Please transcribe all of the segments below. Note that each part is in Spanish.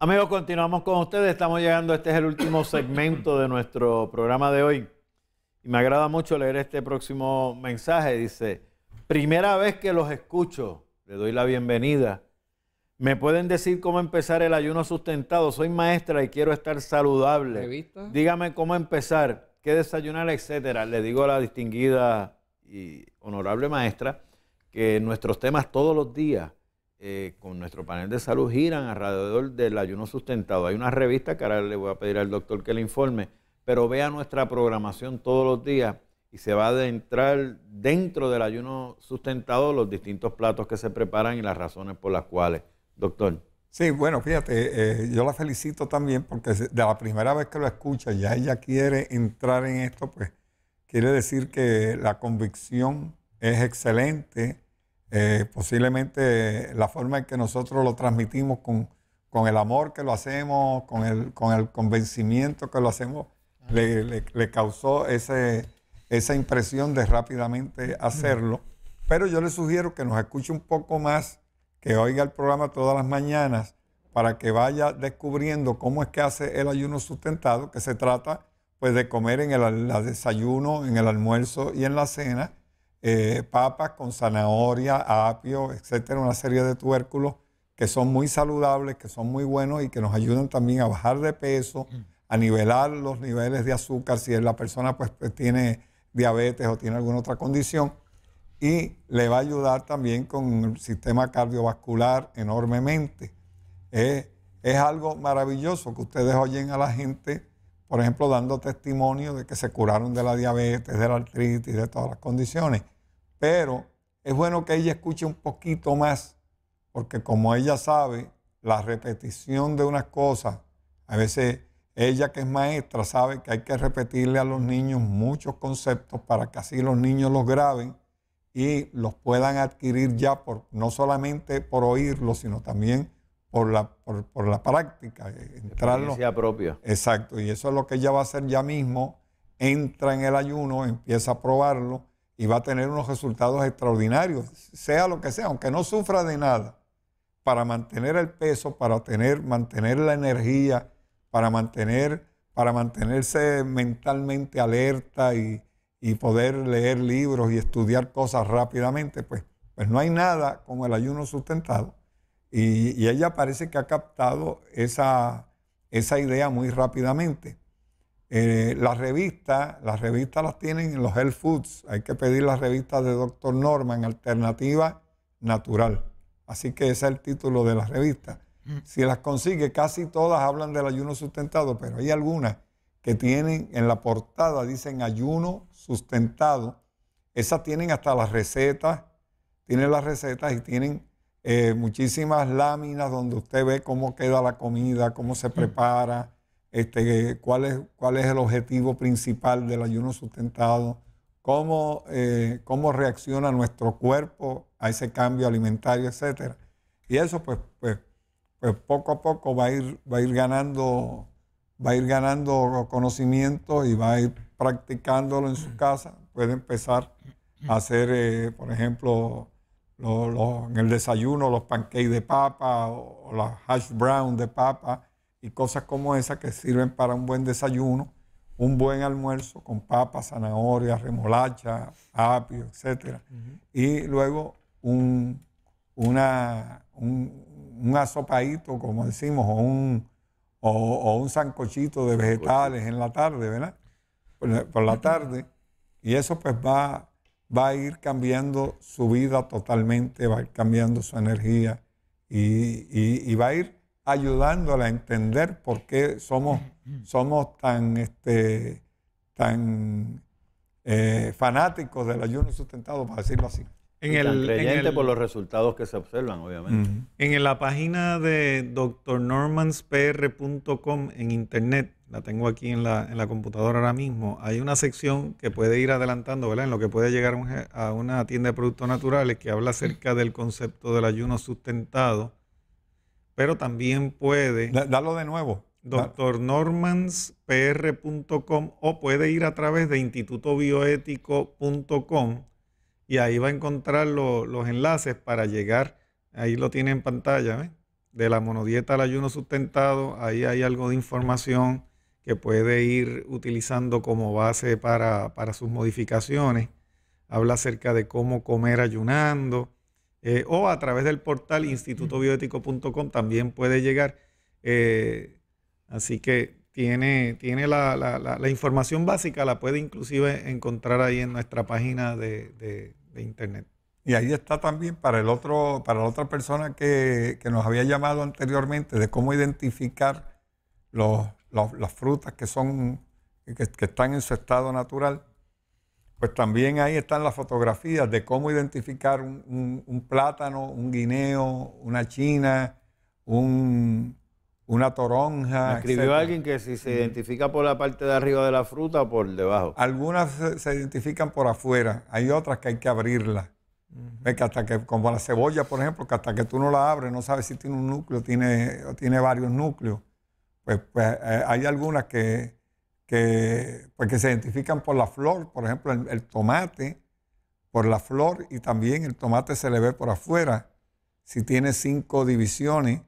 Amigos, continuamos con ustedes. Estamos llegando, este es el último segmento de nuestro programa de hoy. Y me agrada mucho leer este próximo mensaje. Dice, primera vez que los escucho, le doy la bienvenida. ¿Me pueden decir cómo empezar el ayuno sustentado? Soy maestra y quiero estar saludable. Dígame cómo empezar, qué desayunar, etcétera. Le digo a la distinguida y honorable maestra que nuestros temas todos los días eh, con nuestro panel de salud giran alrededor del ayuno sustentado. Hay una revista que ahora le voy a pedir al doctor que le informe, pero vea nuestra programación todos los días y se va a adentrar dentro del ayuno sustentado los distintos platos que se preparan y las razones por las cuales. Doctor. Sí, bueno, fíjate, eh, yo la felicito también porque de la primera vez que lo escucha ya ella quiere entrar en esto, pues quiere decir que la convicción es excelente, eh, posiblemente la forma en que nosotros lo transmitimos con, el amor que lo hacemos, con el, con el convencimiento que lo hacemos, le, causó ese, esa impresión de rápidamente hacerlo. Pero yo le sugiero que nos escuche un poco más, que oiga el programa todas las mañanas para que vaya descubriendo cómo es que hace el ayuno sustentado, que se trata pues de comer en el desayuno, en el almuerzo y en la cena eh, papas con zanahoria, apio, etcétera, una serie de tubérculos que son muy saludables, que son muy buenos y que nos ayudan también a bajar de peso, mm. a nivelar los niveles de azúcar si la persona pues, pues, tiene diabetes o tiene alguna otra condición y le va a ayudar también con el sistema cardiovascular enormemente. Eh, es algo maravilloso que ustedes oyen a la gente por ejemplo, dando testimonio de que se curaron de la diabetes, de la artritis, de todas las condiciones. Pero es bueno que ella escuche un poquito más, porque como ella sabe, la repetición de unas cosas, a veces ella que es maestra sabe que hay que repetirle a los niños muchos conceptos para que así los niños los graben y los puedan adquirir ya por no solamente por oírlos, sino también por la, por, la práctica. Eh, entrarlo. propia. Exacto, y eso es lo que ella va a hacer ya mismo. Entra en el ayuno, empieza a probarlo y va a tener unos resultados extraordinarios, sea lo que sea, aunque no sufra de nada, para mantener el peso, para tener, mantener la energía, para, mantener, para mantenerse mentalmente alerta y, y poder leer libros y estudiar cosas rápidamente, pues, pues no hay nada como el ayuno sustentado. Y, ella parece que ha captado esa, esa idea muy rápidamente. Eh, las revistas, las revistas las tienen en los health foods. Hay que pedir las revistas de Dr. Norman, alternativa natural. Así que ese es el título de la revista. Mm. Si las consigue, casi todas hablan del ayuno sustentado, pero hay algunas que tienen en la portada, dicen ayuno sustentado. Esas tienen hasta las recetas, tienen las recetas y tienen eh, muchísimas láminas donde usted ve cómo queda la comida, cómo se prepara, este, cuál, es, cuál es el objetivo principal del ayuno sustentado, cómo, eh, cómo reacciona nuestro cuerpo a ese cambio alimentario, etc. Y eso pues, pues, pues poco a poco va a ir, va a ir ganando va a ir ganando conocimiento y va a ir practicándolo en su casa. Puede empezar a hacer, eh, por ejemplo, en el desayuno los pancakes de papa o, las hash brown de papa y cosas como esas que sirven para un buen desayuno, un buen almuerzo con papas, zanahorias, remolacha, apio, etc. Y luego un, una, un, como decimos, o un, zancochito sancochito de vegetales en la tarde, ¿verdad? por la tarde. Y eso pues va va a ir cambiando su vida totalmente, va a ir cambiando su energía y, va a ir ayudándola a entender por qué somos, somos tan, este, tan eh, fanáticos del ayuno sustentado, para decirlo así. En el, por los resultados que se observan, obviamente. En la página de drnormanspr.com en internet la tengo aquí en la, computadora ahora mismo, hay una sección que puede ir adelantando, ¿verdad? En lo que puede llegar a una tienda de productos naturales que habla acerca del concepto del ayuno sustentado, pero también puede... darlo dalo de nuevo. DrNormansPR.com o puede ir a través de institutobioético.com y ahí va a encontrar los enlaces para llegar. Ahí lo tiene en pantalla, ¿ves? De la monodieta al ayuno sustentado, ahí hay algo de información que puede ir utilizando como base para, sus modificaciones. Habla acerca de cómo comer ayunando. Eh, o a través del portal institutobioético.com también puede llegar. Eh, así que tiene, tiene la, información básica, la puede inclusive encontrar ahí en nuestra página de, internet. Y ahí está también para el otro, para la otra persona que nos había llamado anteriormente de cómo identificar los las, frutas que son que, están en su estado natural, pues también ahí están las fotografías de cómo identificar un, plátano, un guineo, una china, una toronja. escribió alguien que si se identifica por la parte de arriba de la fruta o por debajo. Algunas se, identifican por afuera, hay otras que hay que abrirlas. que hasta que, como la cebolla, por ejemplo, que hasta que tú no la abres, no sabes si tiene un núcleo tiene, o tiene varios núcleos pues, pues eh, hay algunas pues, que, se identifican por la flor, por ejemplo, el, tomate, por la flor, y también el tomate se le ve por afuera, si tiene cinco divisiones,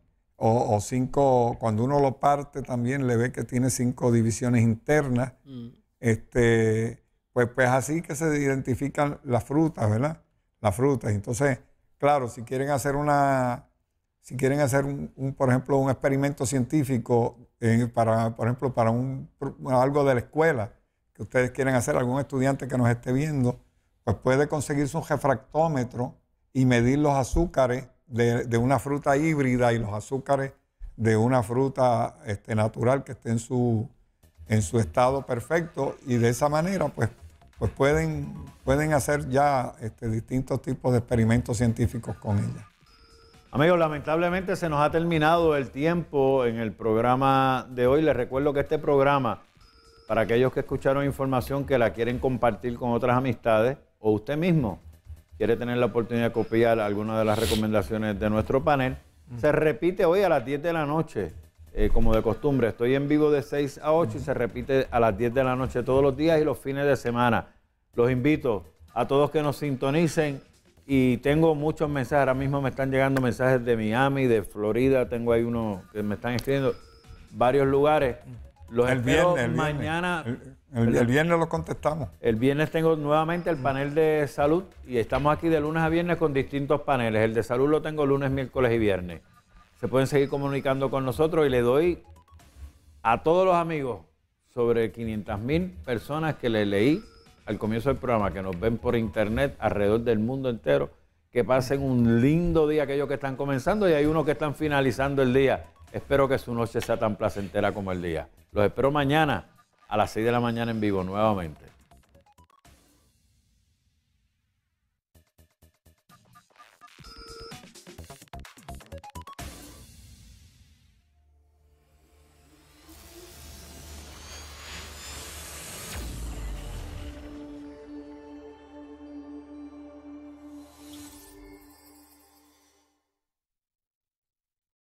o, cinco, cuando uno lo parte también le ve que tiene cinco divisiones internas, mm. este, pues, pues así que se identifican las frutas, ¿verdad? Las frutas. Entonces, claro, si quieren hacer una si quieren hacer, un, por ejemplo, un experimento científico, eh, para, por ejemplo, para un, algo de la escuela, que ustedes quieren hacer, algún estudiante que nos esté viendo, pues puede conseguirse un refractómetro y medir los azúcares de, una fruta híbrida y los azúcares de una fruta este, natural que esté en su, en su estado perfecto y de esa manera pues, pues pueden, pueden hacer ya este, distintos tipos de experimentos científicos con ella. Amigos, lamentablemente se nos ha terminado el tiempo en el programa de hoy. Les recuerdo que este programa, para aquellos que escucharon información que la quieren compartir con otras amistades, o usted mismo quiere tener la oportunidad de copiar alguna de las recomendaciones de nuestro panel, se repite hoy a las 10 de la noche, eh, como de costumbre. Estoy en vivo de 6 a 8 y se repite a las 10 de la noche todos los días y los fines de semana. Los invito a todos que nos sintonicen y tengo muchos mensajes, ahora mismo me están llegando mensajes de Miami, de Florida, tengo ahí uno que me están escribiendo, varios lugares. Los el viernes, el mañana. Viernes. El, el, viernes lo contestamos. El viernes tengo nuevamente el mm. panel de salud y estamos aquí de lunes a viernes con distintos paneles. El de salud lo tengo lunes, miércoles y viernes. Se pueden seguir comunicando con nosotros y le doy a todos los amigos sobre 500 mil personas que le leí al comienzo del programa, que nos ven por internet alrededor del mundo entero, que pasen un lindo día aquellos que están comenzando y hay unos que están finalizando el día. Espero que su noche sea tan placentera como el día. Los espero mañana a las 6 de la mañana en vivo nuevamente.